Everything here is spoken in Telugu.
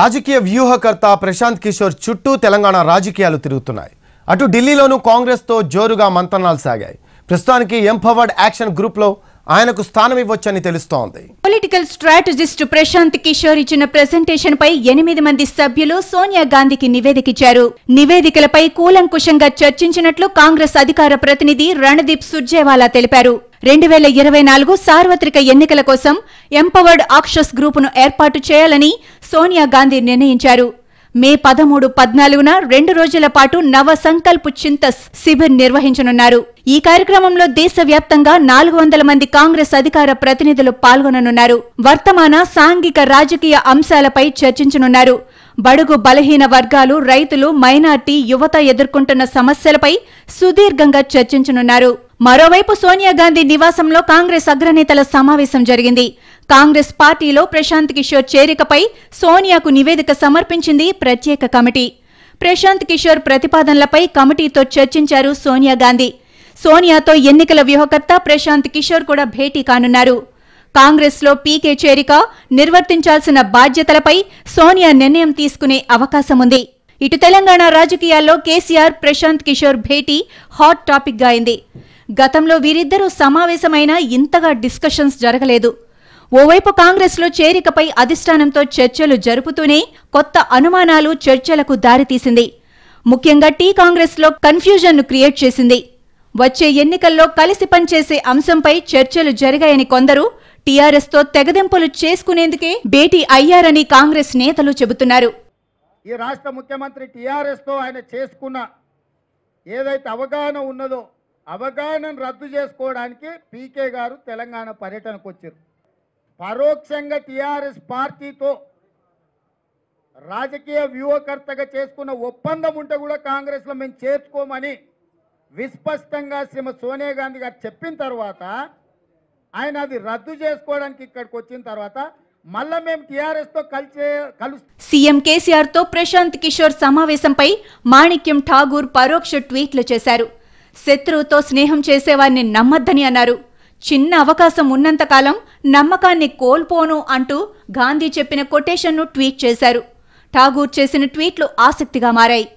రాజకీయ వ్యూహకర్త ప్రశాంత్ కిషోర్ చుట్టూ తెలంగాణ రాజకీయాలు తిరుగుతున్నాయి అటు ఢిల్లీలోనూ కాంగ్రెస్తో జోరుగా మంతనాలు సాగాయి ప్రస్తుతానికి ఎంపవర్డ్ యాక్షన్ గ్రూప్లో ఆయనకు స్థానం ఇవ్వొచ్చని తెలుస్తోంది పొలిటికల్ స్ట్రాటజిస్ట్ ప్రశాంత్ కిషోర్ ఇచ్చిన ప్రెసెంటేషన్ పై ఎనిమిది మంది సభ్యులు సోనియా గాంధీకి ఇచ్చారు నివేదికలపై కూలంకుషంగా చర్చించినట్లు కాంగ్రెస్ అధికార ప్రతినిధి రణదీప్ సుర్జేవాలా తెలిపారు రెండు వేల ఇరవై నాలుగు సార్వత్రిక ఎన్నికల కోసం ఎంపవర్డ్ ఆక్షస్ గ్రూపును ఏర్పాటు చేయాలని సోనియా గాంధీ నిర్ణయించారు మే పదమూడు పద్నాలుగున రెండు రోజుల పాటు నవ సంకల్ప్ చింతస్ శిబిర్ నిర్వహించనున్నారు ఈ కార్యక్రమంలో దేశవ్యాప్తంగా నాలుగు వందల మంది కాంగ్రెస్ అధికార ప్రతినిధులు పాల్గొననున్నారు వర్తమాన సాంఘిక రాజకీయ అంశాలపై చర్చించనున్నారు బడుగు బలహీన వర్గాలు రైతులు మైనార్టీ యువత ఎదుర్కొంటున్న సమస్యలపై సుదీర్ఘంగా చర్చించనున్నారు మరోవైపు సోనియా గాంధీ నివాసంలో కాంగ్రెస్ అగ్రనేతల సమావేశం జరిగింది కాంగ్రెస్ పార్టీలో ప్రశాంత్ కిషోర్ చేరికపై సోనియాకు నివేదిక సమర్పించింది ప్రత్యేక కమిటీ ప్రశాంత్ కిషోర్ ప్రతిపాదనలపై కమిటీతో చర్చించారు సోనియా గాంధీ సోనియాతో ఎన్నికల వ్యూహకర్త ప్రశాంత్ కిషోర్ కూడా భేటీ కానున్నారు కాంగ్రెస్లో పీకే చేరిక నిర్వర్తించాల్సిన బాధ్యతలపై సోనియా నిర్ణయం తీసుకునే అవకాశముంది ఇటు తెలంగాణ రాజకీయాల్లో కేసీఆర్ ప్రశాంత్ కిషోర్ భేటీ హాట్ టాపిక్గా అయింది గతంలో వీరిద్దరూ సమావేశమైనా ఇంతగా డిస్కషన్స్ జరగలేదు ఓవైపు కాంగ్రెస్లో చేరికపై అధిష్టానంతో చర్చలు జరుపుతూనే కొత్త అనుమానాలు చర్చలకు దారితీసింది ముఖ్యంగా టీ కాంగ్రెస్లో కన్ఫ్యూజన్ను క్రియేట్ చేసింది వచ్చే ఎన్నికల్లో కలిసి పనిచేసే అంశంపై చర్చలు జరిగాయని కొందరు టీఆర్ఎస్తో తెగదెంపులు చేసుకునేందుకే భేటీ అయ్యారని కాంగ్రెస్ నేతలు చెబుతున్నారు ఈ రాష్ట్ర ముఖ్యమంత్రి టీఆర్ఎస్తో ఆయన చేసుకున్న ఏదైతే అవగాహన ఉన్నదో అవగాహన రద్దు చేసుకోవడానికి పీకే గారు తెలంగాణ పర్యటనకు వచ్చారు పరోక్షంగా టీఆర్ఎస్ పార్టీతో రాజకీయ వ్యూహకర్తగా చేసుకున్న ఒప్పందం ఉంటే కూడా కాంగ్రెస్లో మేము చేర్చుకోమని విస్పష్టంగా శ్రీమ సోనియా గాంధీ గారు చెప్పిన తర్వాత ఆయన అది రద్దు చేసుకోవడానికి ఇక్కడికి వచ్చిన తర్వాత మళ్ళా మేము టీఆర్ఎస్తో కలిసే కలు సీఎం కేసీఆర్తో ప్రశాంత్ కిషోర్ సమావేశంపై మాణిక్యం ఠాగూర్ పరోక్ష ట్వీట్లు చేశారు శత్రువుతో స్నేహం చేసేవారిని నమ్మద్దని అన్నారు చిన్న అవకాశం ఉన్నంతకాలం నమ్మకాన్ని కోల్పోను అంటూ గాంధీ చెప్పిన కొటేషన్ను ట్వీట్ చేశారు ఠాగూర్ చేసిన ట్వీట్లు ఆసక్తిగా మారాయి